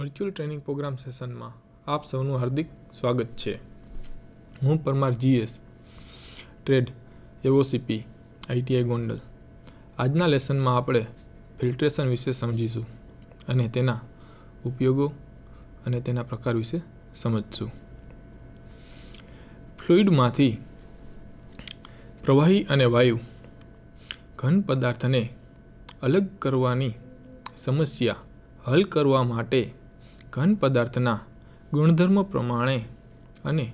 virtual training programme સેશનમાં આપ સૌનું હાર્દિક સ્વાગત છે હું Parmar GS trade AOCP ITI Gondal આજના લેસનમાં આપણે ફિલ્ટ્રેશન વિશે સમજીશું અને તેના ઉપયોગો અને તેના પ્રકાર વિશે સમજશું ફ્લુઇડમાંથી પ્રવાહી અને વાયુ ઘન પદાર્થને અલગ કરવાની સમસ્યા હલ કરવા માટે ઘન પદાર્થના ગુણધર્મ પ્રમાણે અને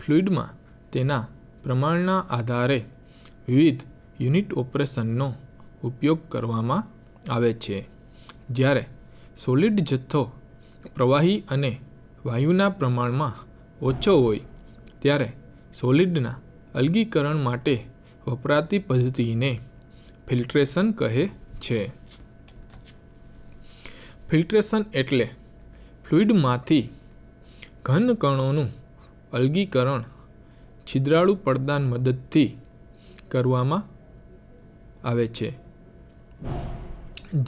ફ્લુઇડમાં તેના પ્રમાણના આધારે વિવિધ યુનિટ ઓપરેશનનો ઉપયોગ કરવામાં આવે છે જ્યારે સોલિડ જથ્થો પ્રવાહી અને વાયુના પ્રમાણમાં ઓછો હોય ત્યારે સોલિડના અલગીકરણ માટે વપરાતી પદ્ધતિને ફિલ્ટ્રેશન કહે છે ફિલ્ટ્રેશન એટલે ફ્લુઇડમાંથી ઘન કણોનું અલગીકરણ છિદ્રાળુ પડદાન મદદથી કરવામાં આવે છે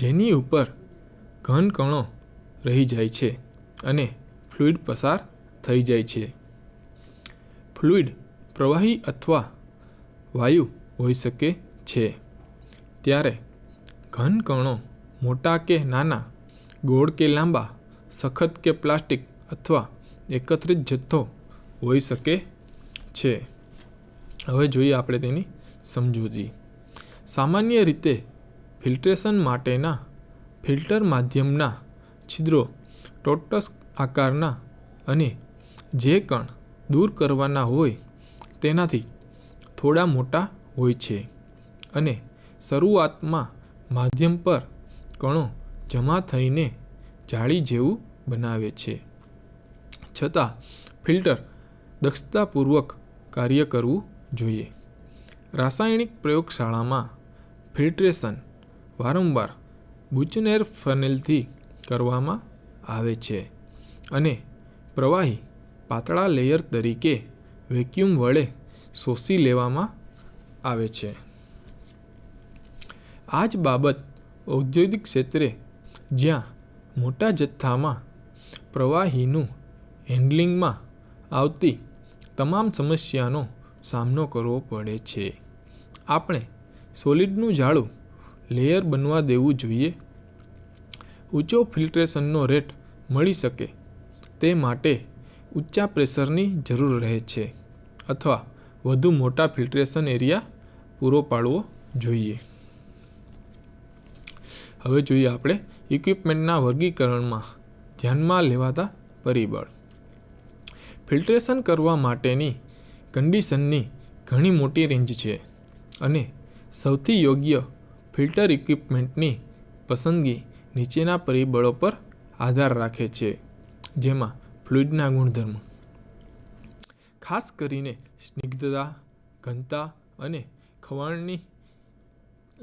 જેની ઉપર ઘન કણો રહી જાય છે અને ફ્લુઇડ પસાર થઈ જાય છે ફ્લુઇડ પ્રવાહી અથવા વાયુ હોઈ શકે છે ત્યારે ઘન કણો મોટા કે નાના ગોળ કે લાંબા સખત કે પ્લાસ્ટિક અથવા એકત્રિત જથ્થો હોઈ શકે છે હવે જોઈએ આપણે તેની સમજૂતી સામાન્ય રીતે ફિલ્ટ્રેશન માટેના ફિલ્ટર માધ્યમના છિદ્રો ટોટસ આકારના અને જે કણ દૂર કરવાના હોય તેનાથી થોડા મોટા હોય છે અને શરૂઆતમાં માધ્યમ પર કણો જમા થઈને જાળી જેવું બનાવે છે છતાં ફિલ્ટર દક્ષતાપૂર્વક કાર્ય કરવું જોઈએ રાસાયણિક પ્રયોગશાળામાં ફિલ્ટ્રેશન વારંવાર બુચનેર ફનેલથી કરવામાં આવે છે અને પ્રવાહી પાતળા લેયર તરીકે વેક્યુમ વડે શોષી લેવામાં આવે છે આ જ બાબત ઔદ્યોગિક ક્ષેત્રે જ્યાં મોટા જથ્થામાં પ્રવાહીનું હેન્ડલિંગમાં આવતી તમામ સમસ્યાનો સામનો કરવો પડે છે આપણે સોલિડનું જાળું લેયર બનવા દેવું જોઈએ ઊંચો ફિલ્ટ્રેશનનો રેટ મળી શકે તે માટે ઊંચા પ્રેશરની જરૂર રહે છે અથવા વધુ મોટા ફિલ્ટ્રેશન એરિયા પૂરો પાડવો જોઈએ હવે જોઈએ આપણે ઇક્વિપમેન્ટના વર્ગીકરણમાં ધ્યાનમાં લેવાતા પરિબળ ફિલ્ટ્રેશન કરવા માટેની કન્ડિશનની ઘણી મોટી રેન્જ છે અને સૌથી યોગ્ય ફિલ્ટર ઇક્વિપમેન્ટની પસંદગી નીચેના પરિબળો પર આધાર રાખે છે જેમાં ફ્લુઇડના ગુણધર્મ ખાસ કરીને સ્નિગ્ધતા ઘનતા અને ખવાણની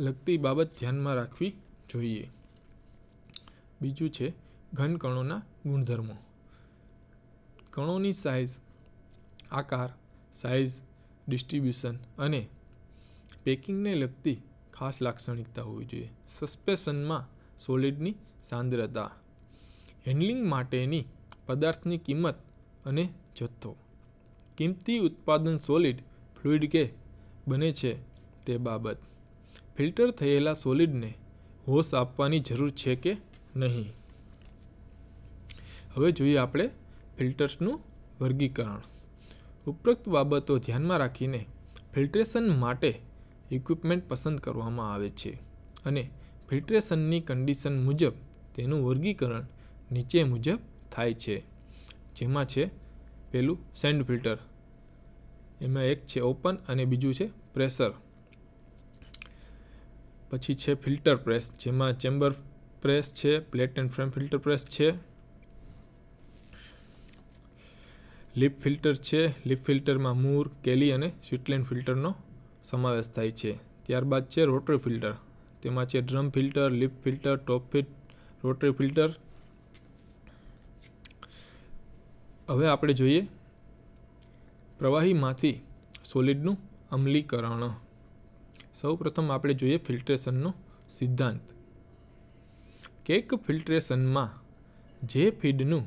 લગતી બાબત ધ્યાનમાં રાખવી જોઈએ બીજું છે ઘન કણોના ગુણધર્મો કણોની સાઇઝ આકાર સાઇઝ ડિસ્ટ્રીબ્યુશન અને પેકિંગને લગતી ખાસ લાક્ષણિકતા હોવી જોઈએ સસ્પેશનમાં સોલિડની સાંદ્રતા હેન્ડલિંગ માટેની પદાર્થની કિંમત અને જથ્થો કિંમતી ઉત્પાદન સોલિડ ફ્લુઇડ કે બને છે તે બાબત ફિલ્ટર થયેલા સોલિડને હોશ આપવાની જરૂર છે કે નહીં હવે જોઈએ આપણે ફિલ્ટર્સનું વર્ગીકરણ ઉપરોક્ત બાબતો ધ્યાનમાં રાખીને ફિલ્ટ્રેશન માટે ઇક્વિપમેન્ટ પસંદ કરવામાં આવે છે અને ફિલ્ટ્રેશનની કન્ડિશન મુજબ તેનું વર્ગીકરણ નીચે મુજબ થાય છે જેમાં છે પેલું સેન્ડ ફિલ્ટર એમાં એક છે ઓપન અને બીજું છે પ્રેશર પછી છે ફિલ્ટર પ્રેસ જેમાં ચેમ્બર પ્રેસ છે plate and frame filter press છે લીપ ફિલ્ટર છે લીપ ફિલ્ટરમાં મૂર કેલી અને સ્વીટલેન્ડ ફિલ્ટરનો સમાવેશ થાય છે ત્યારબાદ છે રોટરી ફિલ્ટર તેમાં છે drum filter leaf filter top feed rotary filter હવે આપણે જોઈએ પ્રવાહીમાંથી સોલિડનું અમલીકરણ સૌપ્રથમ આપણે જોઈએ ફિલ્ટ્રેશનનો સિદ્ધાંત કેક ફિલ્ટ્રેશનમાં જે ફીડનું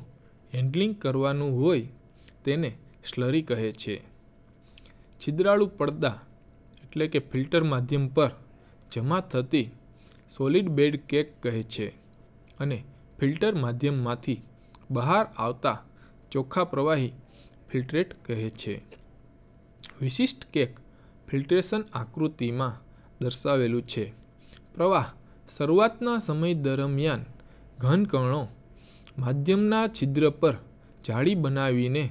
હેન્ડલિંગ કરવાનું હોય તેને સ્લરી કહે છે છિદ્રાળુ પડદા એટલે કે ફિલ્ટર માધ્યમ પર જમા થતી સોલિડ બેડ કેક કહે છે અને ફિલ્ટર માધ્યમમાંથી બહાર આવતા ચોખ્ખા પ્રવાહી ફિલ્ટ્રેટ કહે છે વિશિષ્ટ કેક ફિલ્ટ્રેશન આકૃતિમાં દર્શાવેલું છે પ્રવાહ શરૂઆતના સમય દરમિયાન ઘનકણો માધ્યમના છિદ્ર પર જાળી બનાવીને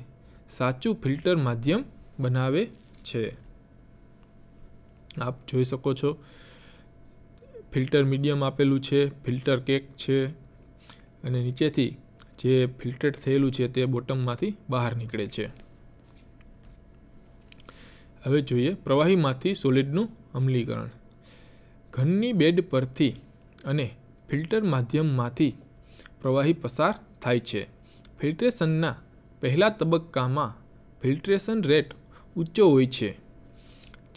સાચું ફિલ્ટર માધ્યમ બનાવે છે આપ જોઈ શકો છો ફિલ્ટર મીડિયમ આપેલું છે ફિલ્ટર કેક છે અને નીચેથી જે ફિલ્ટર થયેલું છે તે બોટમમાંથી બહાર નીકળે છે હવે જોઈએ પ્રવાહીમાંથી સોલિડનું અમલીકરણ ઘનની બેડ પરથી અને ફિલ્ટર માધ્યમમાંથી પ્રવાહી પસાર થાય છે ફિલ્ટ્રેશનના પહેલા તબક્કામાં ફિલ્ટ્રેશન રેટ ઊંચો હોય છે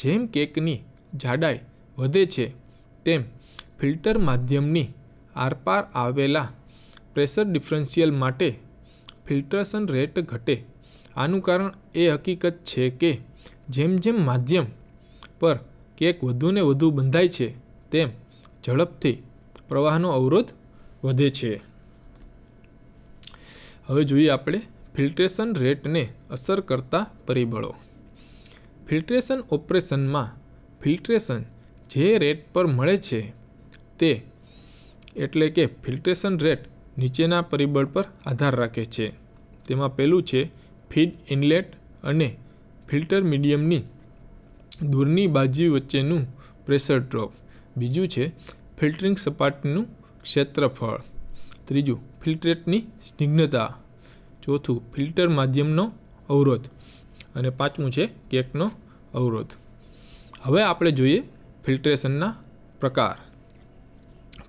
જેમ કેકની જાડાઈ વધે છે તેમ ફિલ્ટર માધ્યમની આરપાર આવેલા પ્રેશર ડિફરન્શિયલ માટે ફિલ્ટ્રેશન રેટ ઘટે આનું કારણ એ હકીકત છે કે જેમ જેમ માધ્યમ પર કેક વધુને વધુ બંધાય છે તેમ ઝડપથી પ્રવાહનો અવરોધ વધે છે હવે જોઈએ આપણે ફિલ્ટ્રેશન રેટને અસર કરતા પરિબળો ફિલ્ટ્રેશન ઓપરેશનમાં ફિલ્ટ્રેશન જે રેટ પર મળે છે તે એટલે કે ફિલ્ટ્રેશન રેટ નીચેના પરિબળ પર આધાર રાખે છે તેમાં પહેલું છે ફીડ ઇનલેટ અને ફિલ્ટર મીડિયમની દૂરની બાજુ વચ્ચેનું પ્રેશર ડ્રોપ બીજું છે ફિલ્ટરિંગ સપાટીનું ક્ષેત્રફળ ત્રીજું ફિલ્ટરેટની સ્નિગ્ધતા ચોથું ફિલ્ટર માધ્યમનો અવરોધ અને પાંચમું છે કેકનો અવરોધ હવે આપણે જોઈએ ફિલ્ટરેશનના પ્રકાર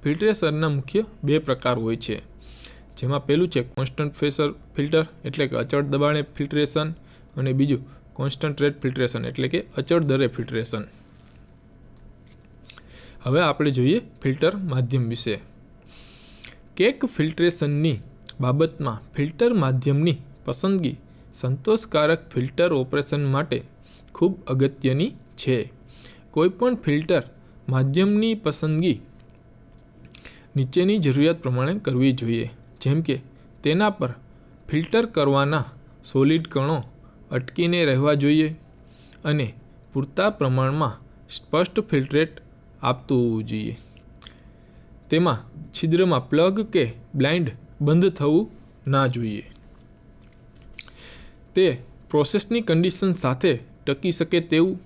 ફિલ્ટરેશનના મુખ્ય બે પ્રકાર હોય છે જેમાં પહેલું છે કોન્સ્ટન્ટ પ્રેશર ફિલ્ટર એટલે કે અચળ દબાણે ફિલ્ટરેશન અને બીજું કોન્સ્ટન્ટ રેટ ફિલ્ટ્રેશન એટલે કે અચળ દરે ફિલ્ટ્રેશન હવે આપણે જોઈએ ફિલ્ટર માધ્યમ વિશે કેક ફિલ્ટરેશનની બાબતમાં ફિલ્ટર માધ્યમની પસંદગી સંતોષકારક ફિલ્ટર ઓપરેશન માટે ખૂબ અગત્યની છે કોઈપણ ફિલ્ટર માધ્યમની પસંદગી નીચેની જરૂરિયાત પ્રમાણે કરવી જોઈએ જેમ કે તેના પર ફિલ્ટર કરવાના સોલિડ કણો અટકીને રહેવા જોઈએ અને પૂરતા પ્રમાણમાં સ્પષ્ટ ફિલ્ટરેટ આપતું હોવું જોઈએ તેમાં છિદ્રમાં પ્લગ કે બ્લાઇન્ડ બંધ થવું ના જોઈએ તે પ્રોસેસની કન્ડિશન સાથે ટકી શકે તેવું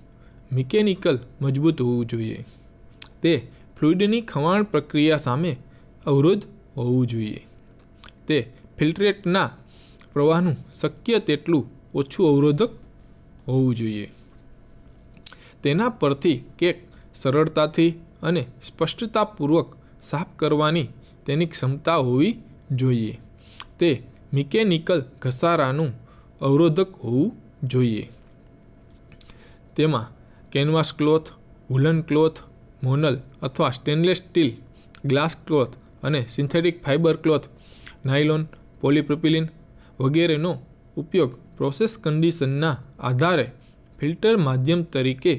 મિકેનિકલ મજબૂત હોવું જોઈએ તે ફ્લુઇડની ખવાણ પ્રક્રિયા સામે અવરોધ હોવું જોઈએ તે ફિલ્ટરેટના પ્રવાહનું શક્ય તેટલું ઓછું અવરોધક હોવું જોઈએ તેના પરથી કેક સરળતાથી અને સ્પષ્ટતાપૂર્વક સાફ કરવાની તેની ક્ષમતા હોવી જોઈએ તે મિકેનિકલ ઘસારાનું અવરોધક હોવું જોઈએ તેમાં canvas cloth woollen cloth Monel અથવા સ્ટેનલેસ સ્ટીલ ગ્લાસ ક્લોથ અને synthetic fibre cloth nylon polypropylene વગેરેનો ઉપયોગ પ્રોસેસ કન્ડિશનના આધારે ફિલ્ટર માધ્યમ તરીકે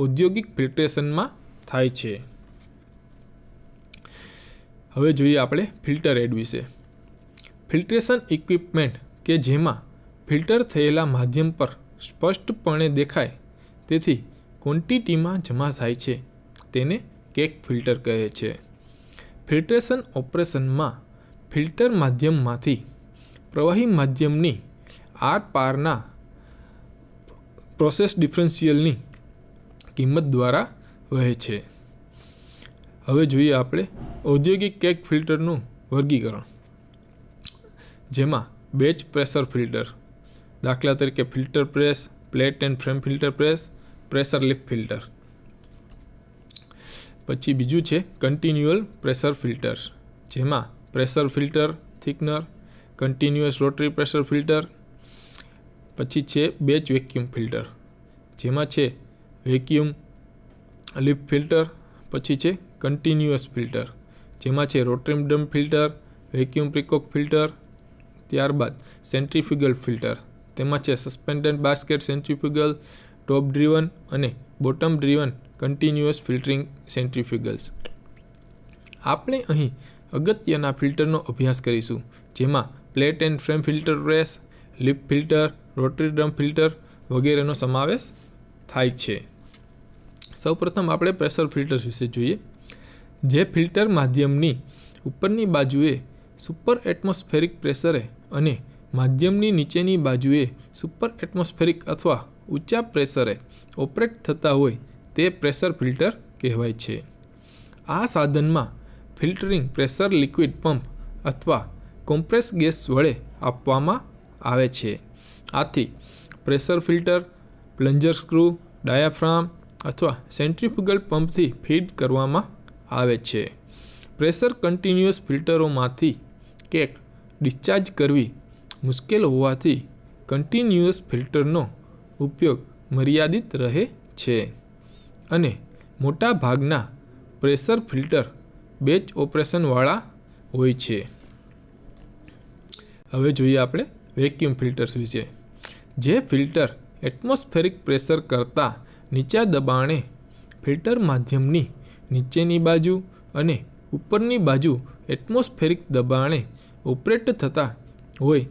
ઔદ્યોગિક ફિલ્ટ્રેશનમાં થાય છે હવે જોઈએ આપણે ફિલ્ટર એડ વિશે ફિલ્ટ્રેશન ઇક્વિપમેન્ટ કે જેમાં ફિલ્ટર થયેલા માધ્યમ પર સ્પષ્ટપણે દેખાય તેથી ક્વોન્ટિટીમાં જમા થાય છે તેને કેક ફિલ્ટર કહે છે ફિલ્ટ્રેશન ઓપરેશનમાં ફિલ્ટર માધ્યમમાંથી પ્રવાહી માધ્યમની આર પારના પ્રોસેસ ડિફરન્સિયલની કિંમત દ્વારા વહે છે હવે જોઈએ આપણે ઔદ્યોગિક કેક ફિલ્ટરનું વર્ગીકરણ જેમાં બેચ પ્રેશર ફિલ્ટર દાખલા તરીકે filter press plate and frame filter press pressure leaf filter પછી બીજું છે કન્ટિન્યુઅલ પ્રેશર ફિલ્ટર જેમાં pressure filter thickener continuous rotary pressure filter પછી છે બેચ વેક્યુમ ફિલ્ટર જેમાં છે વેક્યુમ લિપ ફિલ્ટર પછી છે કન્ટિન્યુઅસ ફિલ્ટર જેમાં છે rotary drum filter vacuum precoat filter ત્યારબાદ સેન્ટ્રીફ્યુગલ ફિલ્ટર તેમાં છે suspended basket centrifugal top driven and bottom driven continuous filtering centrifugals આપણે અહીં અગત્યના ફિલ્ટરનો અભ્યાસ કરીશું જેમાં plate and frame filter press leaf filter rotary drum filter વગેરેનો સમાવેશ થાય છે સૌપ્રથમ આપણે પ્રેશર ફિલ્ટર વિશે જોઈએ જે ફિલ્ટર માધ્યમની ઉપરની બાજુએ સુપર એટમોસ્ફેરિક પ્રેશરે અને માધ્યમની નીચેની બાજુએ સુપર એટમોસ્ફેરિક અથવા ઊંચા પ્રેશરે ઓપરેટ થતા હોય તે પ્રેશર ફિલ્ટર કહેવાય છે આ સાધનમાં ફિલ્ટરિંગ પ્રેશર લિક્વિડ પંપ અથવા કોમ્પ્રેસ ગેસ વડે આપવામાં આવે છે આથી pressure filter plunger screw diaphragm અથવા સેન્ટ્રીફ્યુગલ પંપથી ફીડ કરવામાં આવે છે પ્રેશર કન્ટિન્યુઅસ ફિલ્ટરોમાંથી કેક ડિસ્ચાર્જ કરવી મુશ્કેલ હોવાથી કન્ટિન્યુઅસ ફિલ્ટરનો ઉપયોગ મર્યાદિત રહે છે અને મોટા ભાગના પ્રેશર ફિલ્ટર બેચ ઓપરેશનવાળા હોય છે હવે જોઈએ આપણે વેક્યુમ ફિલ્ટર્સ વિશે જે ફિલ્ટર એટમોસ્ફેરિક પ્રેશર કરતાં નીચા દબાણે ફિલ્ટર માધ્યમની નીચેની બાજુ અને ઉપરની બાજુ એટમોસ્ફેરિક દબાણે ઓપરેટ થતા હોય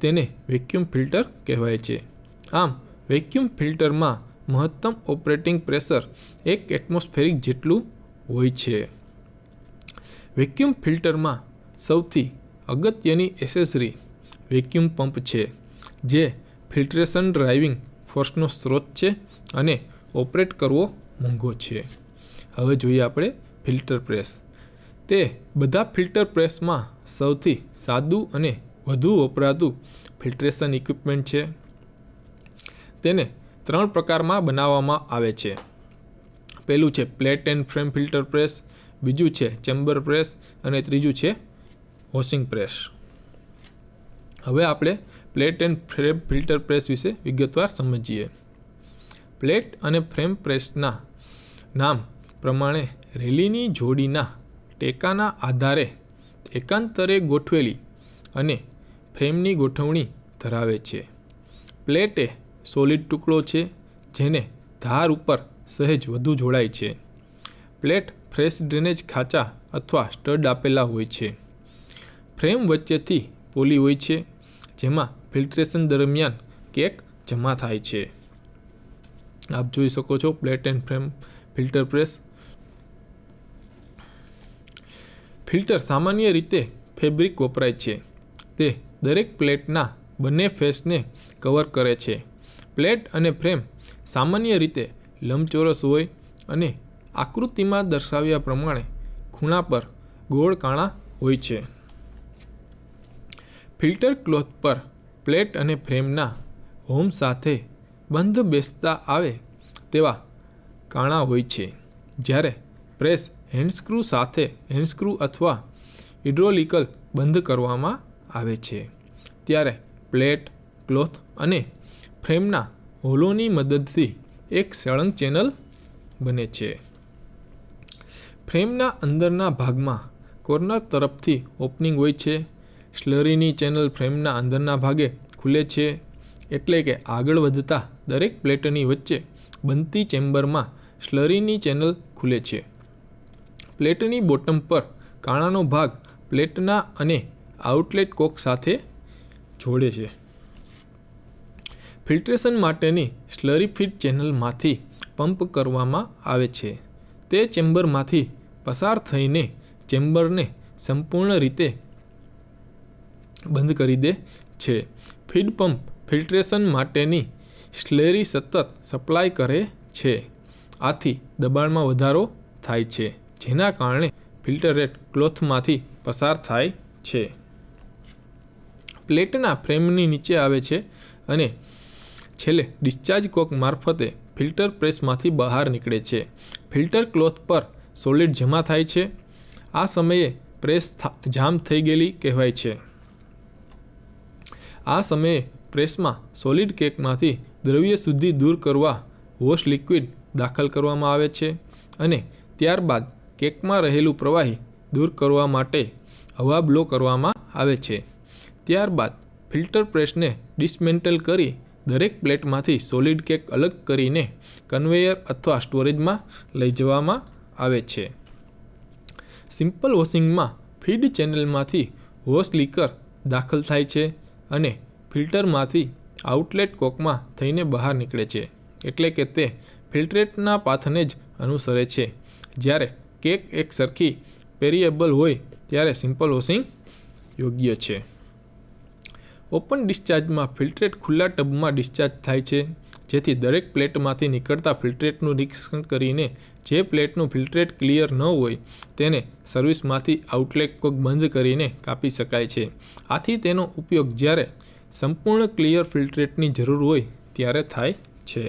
તેને વેક્યુમ ફિલ્ટર કહેવાય છે આમ વેક્યુમ ફિલ્ટરમાં મહત્તમ ઓપરેટિંગ પ્રેશર એક એટમોસ્ફેરિક જેટલું હોય છે વેક્યુમ ફિલ્ટરમાં સૌથી અગત્યની એસેસરી વેક્યુમ પંપ છે જે ફિલ્ટ્રેશન ડ્રાઇવિંગ ફોર્સનો સ્ત્રોત છે અને ઓપરેટ કરવો મોંઘો છે હવે જોઈએ આપણે ફિલ્ટર પ્રેસ તે બધા ફિલ્ટર પ્રેસમાં સૌથી સાદું અને વધુ વપરાતું ફિલ્ટ્રેશન ઇક્વિપમેન્ટ છે તેને ત્રણ પ્રકારમાં બનાવવામાં આવે છે પહેલું છે plate and frame filter press બીજું છે ચેમ્બર પ્રેસ અને ત્રીજું છે વોશિંગ પ્રેસ હવે આપણે plate and frame filter press વિશે વિગતવાર સમજીએ પ્લેટ અને ફ્રેમ પ્રેસના નામ પ્રમાણે રેલીની જોડીના ટેકાના આધારે એકાંતરે ગોઠવેલી અને ફ્રેમની ગોઠવણી ધરાવે છે પ્લેટ એ સોલિડ ટુકડો છે જેને ધાર ઉપર સહેજ વધુ જોડાય છે પ્લેટ ફ્રેશ ડ્રેનેજ ખાચા અથવા સ્ટડ આપેલા હોય છે ફ્રેમ વચ્ચેથી પોલી હોય છે જેમાં ફિલ્ટ્રેશન દરમિયાન કેક જમા થાય છે આપ જોઈ શકો છો plate and frame filter press filter સામાન્ય રીતે ફેબ્રિક વપરાય છે તે દરેક પ્લેટના બંને ફેસને કવર કરે છે પ્લેટ અને ફ્રેમ સામાન્ય રીતે લંબચોરસ હોય અને આકૃતિમાં દર્શાવ્યા પ્રમાણે ખૂણા પર ગોળ કાણા હોય છે ફિલ્ટર ક્લોથ પર પ્લેટ અને ફ્રેમના હોમ સાથે બંધ બેસતા આવે તેવા કાણા હોય છે જ્યારે પ્રેસ હેન્ડસ્ક્રૂ સાથે હેન્ડસ્ક્રૂ અથવા હિડ્રોલિકલ બંધ કરવામાં આવે છે ત્યારે પ્લેટ ક્લોથ અને ફ્રેમના હોલોની મદદથી એક સળંગ ચેનલ બને છે ફ્રેમના અંદરના ભાગમાં કોર્નર તરફથી ઓપનિંગ હોય છે સ્લરીની ચેનલ ફ્રેમના અંદરના ભાગે ખુલે છે એટલે કે આગળ વધતા દરેક પ્લેટની વચ્ચે બનતી ચેમ્બરમાં સ્લરીની ચેનલ ખુલે છે પ્લેટની બોટમ પર કાણાનો ભાગ પ્લેટના અને આઉટલેટ કોક સાથે જોડે છે ફિલ્ટ્રેશન માટેની સ્લરી ફિટ ચેનલમાંથી પંપ કરવામાં આવે છે તે ચેમ્બરમાંથી પસાર થઈને ચેમ્બરને સંપૂર્ણ રીતે બંધ કરી દે છે ફીડ પંપ ફિલ્ટ્રેશન માટેની સ્લેરી સતત સપ્લાય કરે છે આથી દબાણમાં વધારો થાય છે જેના કારણે ફિલ્ટરેટ ક્લોથમાંથી પસાર થાય છે પ્લેટના ફ્રેમની નીચે આવે છે અને છેલ્લે ડિસ્ચાર્જ કોક મારફતે ફિલ્ટર પ્રેસમાંથી બહાર નીકળે છે ફિલ્ટર ક્લોથ પર સોલિડ જમા થાય છે આ સમયે પ્રેસ જામ થઈ ગયેલી કહેવાય છે આ સમયે પ્રેસમાં સોલિડ કેકમાંથી દ્રવ્ય શુદ્ધિ દૂર કરવા વોશ લિક્વિડ દાખલ કરવામાં આવે છે અને ત્યારબાદ કેકમાં રહેલું પ્રવાહી દૂર કરવા માટે હવા બ્લો કરવામાં આવે છે ત્યારબાદ ફિલ્ટર પ્રેસને ડિસમેન્ટલ કરી દરેક પ્લેટમાંથી સોલિડ કેક અલગ કરીને કન્વેયર અથવા સ્ટોરેજમાં લઈ જવામાં આવે છે સિમ્પલ વોશિંગમાં ફીડ ચેનલમાંથી વોશ લીકર દાખલ થાય છે અને ફિલ્ટરમાંથી આઉટલેટ કોકમાં થઈને બહાર નીકળે છે એટલે કે તે ફિલ્ટરેટના પાથને જ અનુસરે છે જ્યારે કેક એક સરખી પેરિએબલ હોય ત્યારે સિમ્પલ વોશિંગ યોગ્ય છે ઓપન ડિસ્ચાર્જમાં ફિલ્ટ્રેટ ખુલ્લા ટબમાં ડિસ્ચાર્જ થાય છે જેથી દરેક પ્લેટમાંથી નીકળતા ફિલ્ટ્રેટનું નિરીક્ષણ કરીને જે પ્લેટનું ફિલ્ટ્રેટ ક્લિયર ન હોય તેને સર્વિસમાંથી આઉટલેટ કોક બંધ કરીને કાપી શકાય છે આથી તેનો ઉપયોગ જ્યારે સંપૂર્ણ ક્લિયર ફિલ્ટ્રેટની જરૂર હોય ત્યારે થાય છે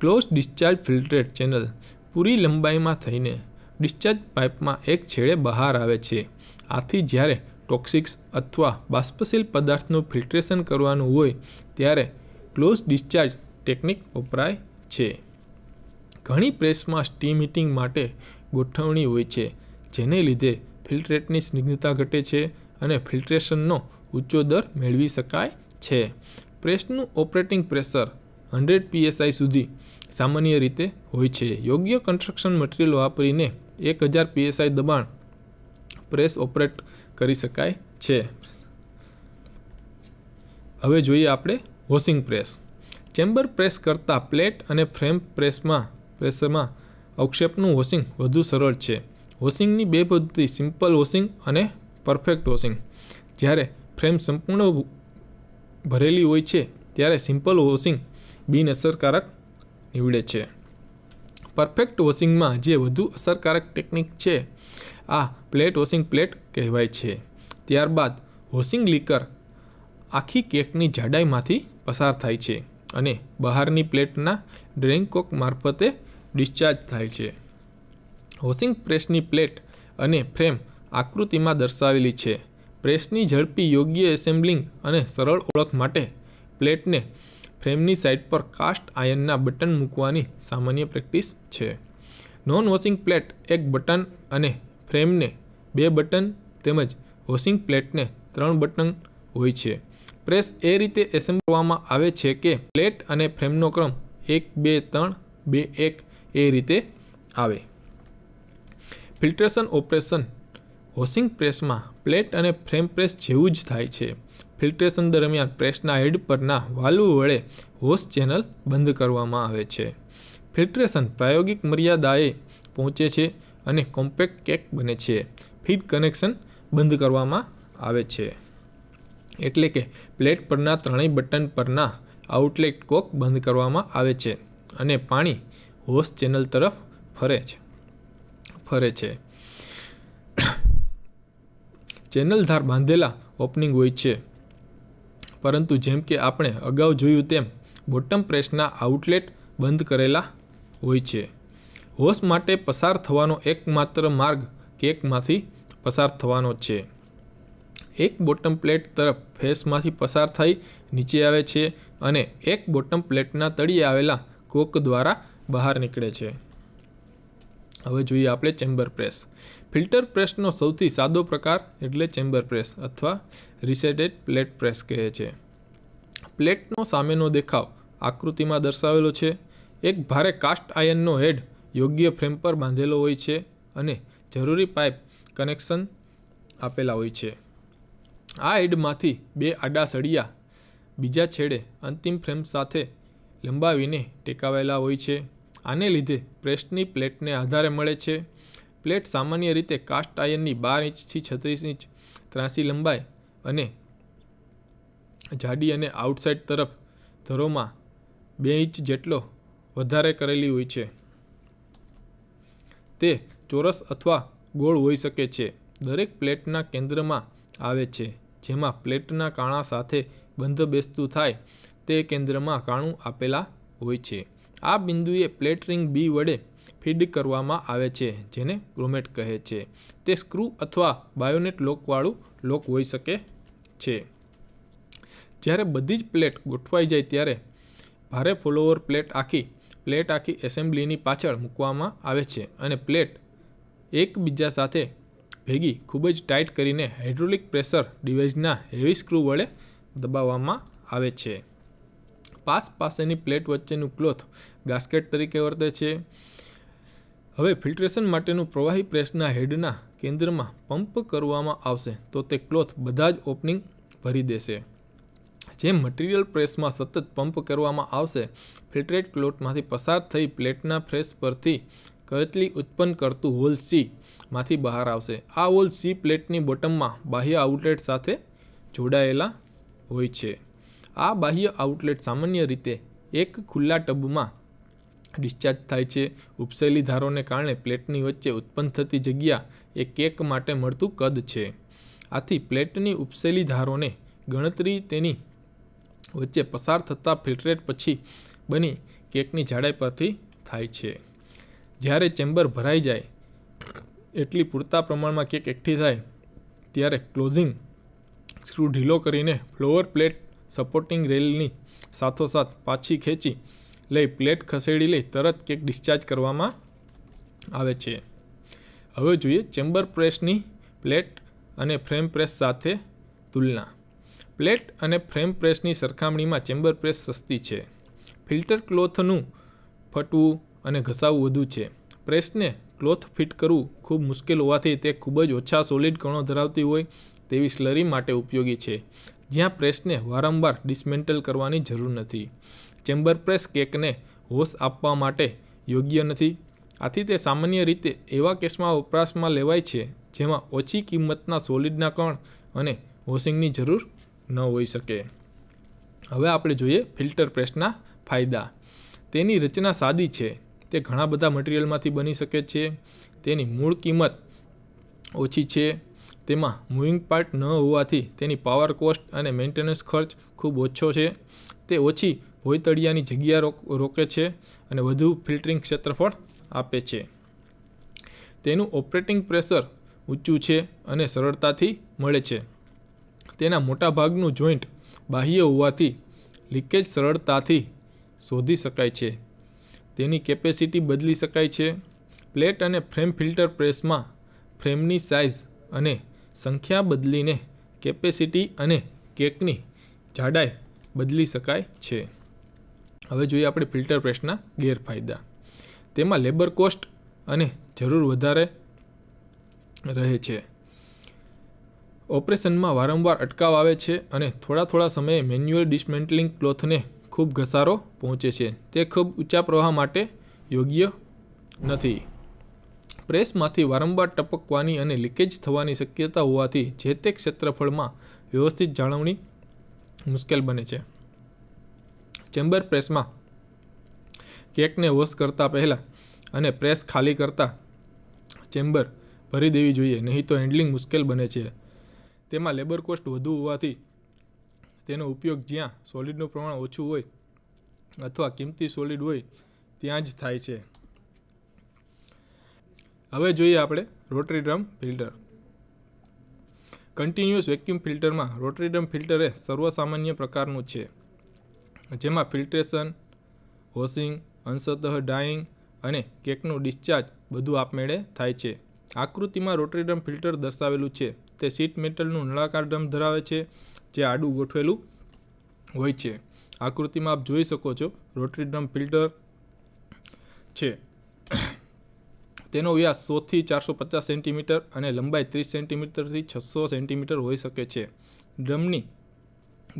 ક્લોઝ ડિસ્ચાર્જ ફિલ્ટ્રેટ ચેનલ પૂરી લંબાઈમાં થઈને ડિસ્ચાર્જ પાઇપમાં એક છેડે બહાર આવે છે આથી જ્યારે ટોક્સિક્સ અથવા બાષ્પશીલ પદાર્થનું ફિલ્ટ્રેશન કરવાનું હોય ત્યારે ક્લોઝ ડિસ્ચાર્જ ટેકનિક વપરાય છે ઘણી પ્રેસમાં સ્ટીમ હીટિંગ માટે ગોઠવણી હોય છે જેને લીધે ફિલ્ટ્રેટની સ્નિગ્ધતા ઘટે છે અને ફિલ્ટ્રેશનનો ઊંચો દર મેળવી શકાય છે પ્રેસનું ઓપરેટિંગ પ્રેશર હંડ્રેડ પીએસઆઈ સુધી સામાન્ય રીતે હોય છે યોગ્ય કન્સ્ટ્રક્શન મટીરિયલ વાપરીને એક હજાર પીએસઆઈ દબાણ પ્રેસ ઓપરેટ કરી શકાય છે હવે જોઈએ આપણે વોશિંગ પ્રેસ ચેમ્બર પ્રેસ કરતાં પ્લેટ અને ફ્રેમ પ્રેસમાં પ્રેસમાં અવક્ષેપનું વોશિંગ વધુ સરળ છે વોશિંગની બે પદ્ધતિ સિમ્પલ વોશિંગ અને પરફેક્ટ વોશિંગ જ્યારે ફ્રેમ સંપૂર્ણ ભરેલી હોય છે ત્યારે સિમ્પલ વોશિંગ બિનઅસરકારક નીવડે છે પરફેક્ટ વોશિંગમાં જે વધુ અસરકારક ટેકનિક છે આ પ્લેટ વોશિંગ પ્લેટ કહેવાય છે ત્યારબાદ વોશિંગ લીકર આખી કેકની જાડાઈમાંથી પસાર થાય છે અને બહારની પ્લેટના ડ્રેનકોક મારફતે ડિસ્ચાર્જ થાય છે હોસિંગ પ્રેસની પ્લેટ અને ફ્રેમ આકૃતિમાં દર્શાવેલી છે પ્રેસની ઝડપી યોગ્ય એસેમ્બલિંગ અને સરળ ઓળખ માટે પ્લેટને ફ્રેમની સાઇડ પર કાસ્ટ આયર્નના બટન મૂકવાની સામાન્ય પ્રેક્ટિસ છે નોન વોશિંગ પ્લેટ એક બટન અને ફ્રેમને બે બટન તેમજ વોશિંગ પ્લેટને ત્રણ બટન હોય છે પ્રેસ એ રીતે એસેમ્બલ કરવામાં આવે છે કે પ્લેટ અને ફ્રેમનો ક્રમ એક બે ત્રણ બે એક એ રીતે આવે ફિલ્ટ્રેશન ઓપરેશન હોસિંગ પ્રેસમાં પ્લેટ અને ફ્રેમ પ્રેસ જેવું જ થાય છે ફિલ્ટ્રેશન દરમિયાન પ્રેસના હેડ પરના વાલ્વ વડે હોસ ચેનલ બંધ કરવામાં આવે છે ફિલ્ટ્રેશન પ્રાયોગિક મર્યાદાએ પહોંચે છે અને કોમ્પેક્ટ કેક બને છે ફીડ કનેક્શન બંધ કરવામાં આવે છે એટલે કે પ્લેટ પરના ત્રણેય બટન પરના આઉટલેટ કોક બંધ કરવામાં આવે છે અને પાણી હોસ ચેનલ તરફ ફરે છે ફરે છે ચેનલ ધાર બાંધેલા ઓપનિંગ હોય છે પરંતુ જેમ કે આપણે અગાઉ જોયું તેમ બોટમ પ્રેસના આઉટલેટ બંધ કરેલા હોય છે હોસ માટે પસાર થવાનો એકમાત્ર માર્ગ કેકમાંથી પસાર થવાનો છે એક બોટમ પ્લેટ તરફ ફેસમાંથી પસાર થઈ નીચે આવે છે અને એક બોટમ પ્લેટના તળિયે આવેલા કોક દ્વારા બહાર નીકળે છે હવે જોઈએ આપણે ચેમ્બર પ્રેસ ફિલ્ટર પ્રેસનો સૌથી સાદો પ્રકાર એટલે ચેમ્બર પ્રેસ અથવા રિસેટેડ પ્લેટ પ્રેસ કહે છે પ્લેટનો સામેનો દેખાવ આકૃતિમાં દર્શાવેલો છે એક ભારે કાસ્ટ આયનનો હેડ યોગ્ય ફ્રેમ પર બાંધેલો હોય છે અને જરૂરી પાઇપ કનેક્શન આપેલા હોય છે આ એડમાંથી બે આડા સળિયા બીજા છેડે અંતિમ ફ્રેમ સાથે લંબાવીને ટેકાવેલા હોય છે આને લીધે પ્રેસ્ટની પ્લેટને આધારે મળે છે પ્લેટ સામાન્ય રીતે કાસ્ટ આયર્નની બાર ઇંચથી છત્રીસ ઇંચ ત્રાસી લંબાઈ અને જાડી અને આઉટસાઇડ તરફ ધરોમાં બે ઇંચ જેટલો વધારે કરેલી હોય છે તે ચોરસ અથવા ગોળ હોઈ શકે છે દરેક પ્લેટના કેન્દ્રમાં આવે છે જેમાં પ્લેટના કાણા સાથે બંધ બેસતું થાય તે કેન્દ્રમાં કાણું આપેલા હોય છે આ બિંદુએ પ્લેટ રિંગ બી વડે ફીડ કરવામાં આવે છે જેને ગ્રોમેટ કહે છે તે સ્ક્રૂ અથવા બાયોનેટ લોકવાળું લોક હોઈ શકે છે જ્યારે બધી જ પ્લેટ ગોઠવાઈ જાય ત્યારે ભારે ફોલોવર પ્લેટ આખી પ્લેટ આખી એસેમ્બલીની પાછળ મૂકવામાં આવે છે અને પ્લેટ એકબીજા સાથે ભેગી ખૂબ જ ટાઇટ કરીને હાઇડ્રોલિક પ્રેશર ડિવાઇસના હેવી સ્ક્રૂ વડે દબાવવામાં આવે છે પાસ પાસેની પ્લેટ વચ્ચેનું ક્લોથ ગાસ્કેટ તરીકે વર્તે છે હવે ફિલ્ટ્રેશન માટેનું પ્રવાહી પ્રેસના હેડના કેન્દ્રમાં પંપ કરવામાં આવશે તો તે ક્લોથ બધા જ ઓપનિંગ ભરી દેશે જે મટીરિયલ પ્રેસમાં સતત પંપ કરવામાં આવશે ફિલ્ટ્રેટ ક્લોથમાંથી પસાર થઈ પ્લેટના ફ્રેસ પરથી કરચલી ઉત્પન્ન કરતું હોલ સીમાંથી બહાર આવશે આ હોલ સી પ્લેટની બોટમમાં બાહ્ય આઉટલેટ સાથે જોડાયેલા હોય છે આ બાહ્ય આઉટલેટ સામાન્ય રીતે એક ખુલ્લા ટબમાં ડિસ્ચાર્જ થાય છે ઉપસેલી ધારોને કારણે પ્લેટની વચ્ચે ઉત્પન્ન થતી જગ્યા એ કેક માટે મળતું કદ છે આથી પ્લેટની ઉપસેલી ધારોને ગણતરી તેની વચ્ચે પસાર થતા ફિલ્ટરેટ પછી બની કેકની જાડાઈ પરથી થાય છે જ્યારે ચેમ્બર ભરાઈ જાય એટલી પૂરતા પ્રમાણમાં કેક એકઠી થાય ત્યારે ક્લોઝિંગ સ્ક્રૂ ઢીલો કરીને ફ્લોવર પ્લેટ સપોર્ટિંગ રેલની સાથોસાથ પાછી ખેંચી લઈ પ્લેટ ખસેડી લઈ તરત કેક ડિસ્ચાર્જ કરવામાં આવે છે હવે જોઈએ ચેમ્બર પ્રેસની પ્લેટ અને ફ્રેમ પ્રેસ સાથે તુલના પ્લેટ અને ફ્રેમ પ્રેસની સરખામણીમાં ચેમ્બર પ્રેસ સસ્તી છે ફિલ્ટર ક્લોથનું ફટવું અને ઘસાવું વધુ છે પ્રેસને ક્લોથ ફિટ કરવું ખૂબ મુશ્કેલ હોવાથી તે ખૂબ જ ઓછા સોલિડ કણો ધરાવતી હોય તેવી સ્લરી માટે ઉપયોગી છે જ્યાં પ્રેસને વારંવાર ડિસમેન્ટલ કરવાની જરૂર નથી ચેમ્બર પ્રેસ કેકને હોશ આપવા માટે યોગ્ય નથી આથી તે સામાન્ય રીતે એવા કેસમાં વપરાશમાં લેવાય છે જેમાં ઓછી કિંમતના સોલિડના કણ અને હોશિંગની જરૂર ન હોઈ શકે હવે આપણે જોઈએ ફિલ્ટર પ્રેસના ફાયદા તેની રચના સાદી છે તે ઘણા બધા મટીરિયલમાંથી બની શકે છે તેની મૂળ કિંમત ઓછી છે તેમાં મૂવિંગ પાર્ટ ન હોવાથી તેની પાવર કોસ્ટ અને મેન્ટેનન્સ ખર્ચ ખૂબ ઓછો છે તે ઓછી ભોયતળિયાની જગ્યા રોક રોકે છે અને વધુ ફિલ્ટરિંગ ક્ષેત્રફળ આપે છે તેનું ઓપરેટિંગ પ્રેશર ઊંચું છે અને સરળતાથી મળે છે તેના મોટાભાગનું જોઈન્ટ બાહ્ય હોવાથી લીકેજ સરળતાથી શોધી શકાય છે તેની કેપેસિટી બદલી શકાય છે પ્લેટ અને ફ્રેમ ફિલ્ટર પ્રેસમાં ફ્રેમની સાઇઝ અને સંખ્યા બદલીને કેપેસિટી અને કેકની જાડાઈ બદલી શકાય છે હવે જોઈએ આપણે ફિલ્ટર પ્રેસના ગેરફાયદા તેમાં લેબર કોસ્ટ અને જરૂર વધારે રહે છે ઓપરેશનમાં વારંવાર અટકાવ આવે છે અને થોડા થોડા સમયે મેન્યુઅલ ડિસમેન્ટલિંગ ક્લોથને ખૂબ ઘસારો પહોંચે છે તે ખૂબ ઊંચા પ્રવાહ માટે યોગ્ય નથી પ્રેસમાંથી વારંવાર ટપકવાની અને લીકેજ થવાની શક્યતા હોવાથી જે તે ક્ષેત્રફળમાં વ્યવસ્થિત જાળવણી મુશ્કેલ બને છે ચેમ્બર પ્રેસમાં કેકને વોશ કરતાં પહેલાં અને પ્રેસ ખાલી કરતાં ચેમ્બર ભરી દેવી જોઈએ નહીં તો હેન્ડલિંગ મુશ્કેલ બને છે તેમાં લેબર કોસ્ટ વધુ હોવાથી તેનો ઉપયોગ જ્યાં સોલિડનું પ્રમાણ ઓછું હોય અથવા કિંમતી સોલિડ હોય ત્યાં જ થાય છે હવે જોઈએ આપણે rotary drum filter continuous vacuum ફિલ્ટરમાં રોટરી ડ્રમ ફિલ્ટર એ સર્વસામાન્ય પ્રકારનું છે જેમાં ફિલ્ટ્રેશન વોશિંગ અંશતઃ ડાઈંગ અને કેકનું ડિસ્ચાર્જ બધું આપમેળે થાય છે આકૃતિમાં રોટરી ડ્રમ ફિલ્ટર દર્શાવેલું છે તે શીટ મેટલનું નળાકાર ડ્રમ ધરાવે છે જે આડું ગોઠવેલું હોય છે આકૃતિમાં આપ જોઈ શકો છો રોટરી ડ્રમ ફિલ્ટર છે તેનો વ્યાસ સોથી ચારસો પચાસ સેન્ટીમીટર અને લંબાઈ ત્રીસ સેન્ટીમીટરથી છસો સેન્ટીમીટર હોઈ શકે છે ડ્રમની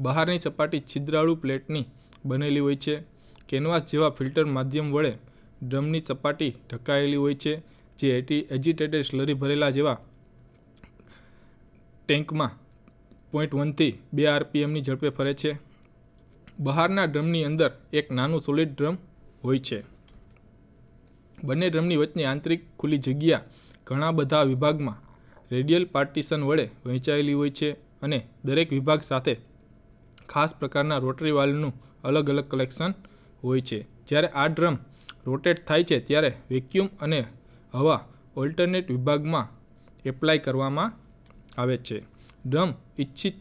બહારની સપાટી છિદ્રાળુ પ્લેટની બનેલી હોય છે કેનવાસ જેવા ફિલ્ટર માધ્યમ વડે ડ્રમની સપાટી ઢકાયેલી હોય છે જે એટી એજિટેટેડ સ્લરી ભરેલા જેવા ટેન્કમાં પોઈન્ટ વનથી બે આરપીએમની ઝડપે ફરે છે બહારના ડ્રમની અંદર એક નાનું સોલિડ ડ્રમ હોય છે બંને ડ્રમની વચ્ચેની આંતરિક ખુલ્લી જગ્યા ઘણા બધા વિભાગમાં રેડિયલ પાર્ટીશન વડે વહેંચાયેલી હોય છે અને દરેક વિભાગ સાથે ખાસ પ્રકારના રોટરી વાલનું અલગ અલગ કલેક્શન હોય છે જ્યારે આ ડ્રમ રોટેટ થાય છે ત્યારે વેક્યુમ અને હવા ઓલ્ટરનેટ વિભાગમાં એપ્લાય કરવામાં આવે છે ડ્રમ ઇચ્છિત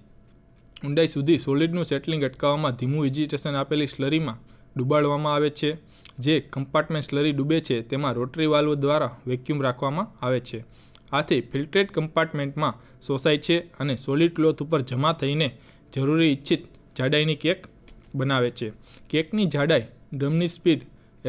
ઊંડાઈ સુધી સોલિડનું સેટલિંગ અટકાવવામાં ધીમું વેજીટેશન આપેલી સ્લરીમાં ડૂબાડવામાં આવે છે જે કમ્પાર્ટમેન્ટ સ્લરી ડૂબે છે તેમાં રોટરી વાલ્વ દ્વારા વેક્યુમ રાખવામાં આવે છે આથી ફિલ્ટ્રેટ કમ્પાર્ટમેન્ટમાં શોષાય છે અને સોલિડ ક્લોથ ઉપર જમા થઈને જરૂરી ઇચ્છિત જાડાઈની કેક બનાવે છે કેકની જાડાઈ ડ્રમની સ્પીડ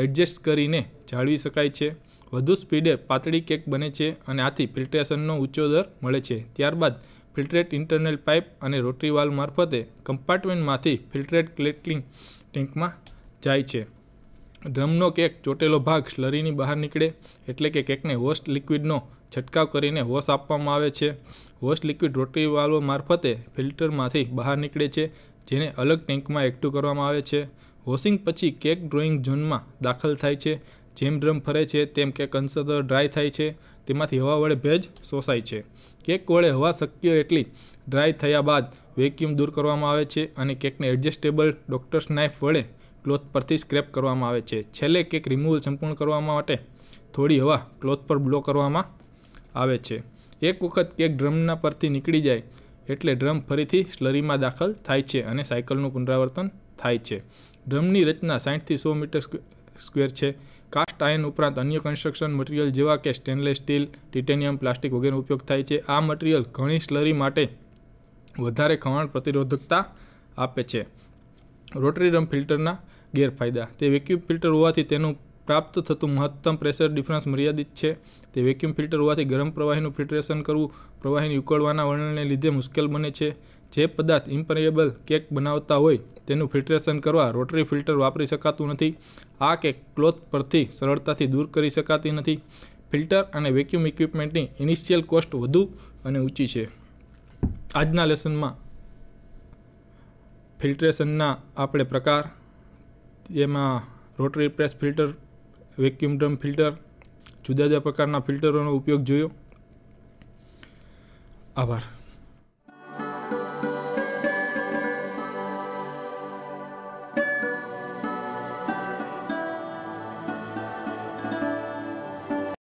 એડજસ્ટ કરીને જાળવી શકાય છે વધુ સ્પીડે પાતળી કેક બને છે અને આથી ફિલ્ટ્રેશનનો ઊંચો દર મળે છે ત્યારબાદ ફિલ્ટ્રેટ ઇન્ટરનલ પાઇપ અને રોટરી વાલ મારફતે કમ્પાર્ટમેન્ટમાંથી ફિલ્ટ્રેટ ક્લેટલિંગ ટેન્કમાં જાય છે ડ્રમનો કેક ચોટેલો ભાગ સ્લરીની બહાર નીકળે એટલે કે કેકને હોસ્ટ લિક્વિડનો છંટકાવ કરીને વોશ આપવામાં આવે છે હોસ્ટ લિક્વિડ રોટરી વાલ્વ મારફતે ફિલ્ટરમાંથી બહાર નીકળે છે જેને અલગ ટેન્કમાં એકઠું કરવામાં આવે છે વોશિંગ પછી કેક ડ્રોઈંગ ઝોનમાં દાખલ થાય છે જેમ ડ્રમ ફરે છે તેમ કેક અંશત ડ્રાય થાય છે તેમાંથી હવા વડે ભેજ શોષાય છે કેક વડે હવા શક્ય એટલી ડ્રાય થયા બાદ વેક્યુમ દૂર કરવામાં આવે છે અને કેકને એડજસ્ટેબલ ડોક્ટર્સ નાઇફ વડે ક્લોથ પરથી સ્ક્રેપ કરવામાં આવે છે છેલ્લે કેક રિમૂવલ સંપૂર્ણ કરવા માટે થોડી હવા ક્લોથ પર બ્લો કરવામાં આવે છે એક વખત કેક ડ્રમના પરથી નીકળી જાય એટલે ડ્રમ ફરીથી સ્લરીમાં દાખલ થાય છે અને સાયકલનું પુનરાવર્તન થાય છે ડ્રમની રચના સાઠથી સો મીટર સ્ક્વેર છે કાસ્ટ આયન ઉપરાંત અન્ય કન્સ્ટ્રક્શન મટીરિયલ જેવા કે સ્ટેનલેસ સ્ટીલ ટિટેનિયમ પ્લાસ્ટિક વગેરેનો ઉપયોગ થાય છે આ મટીરિયલ ઘણી સ્લરી માટે વધારે ખવાણ પ્રતિરોધકતા આપે છે રોટરી રમ ફિલ્ટરના ગેરફાયદા તે વેક્યુમ ફિલ્ટર હોવાથી તેનું પ્રાપ્ત થતું મહત્તમ પ્રેશર ડિફરન્સ મર્યાદિત છે તે વેક્યુમ ફિલ્ટર હોવાથી ગરમ પ્રવાહીનું ફિલ્ટરેશન કરવું પ્રવાહીને ઉકળવાના વલણને લીધે મુશ્કેલ બને છે જે પદાર્થ ઇમ્પરેબલ કેક બનાવતા હોય તેનું ફિલ્ટરેશન કરવા રોટરી ફિલ્ટર વાપરી શકાતું નથી આ કેક ક્લોથ પરથી સરળતાથી દૂર કરી શકાતી નથી ફિલ્ટર અને વેક્યુમ ઇક્વિપમેન્ટની ઇનિશિયલ કોસ્ટ વધુ અને ઊંચી છે આજના લેસનમાં ફિલ્ટરેશનના આપણે પ્રકાર જેમાં rotary press filter vacuum drum filter જુદા જુદા પ્રકારના ફિલ્ટરોનો ઉપયોગ જોયો આભાર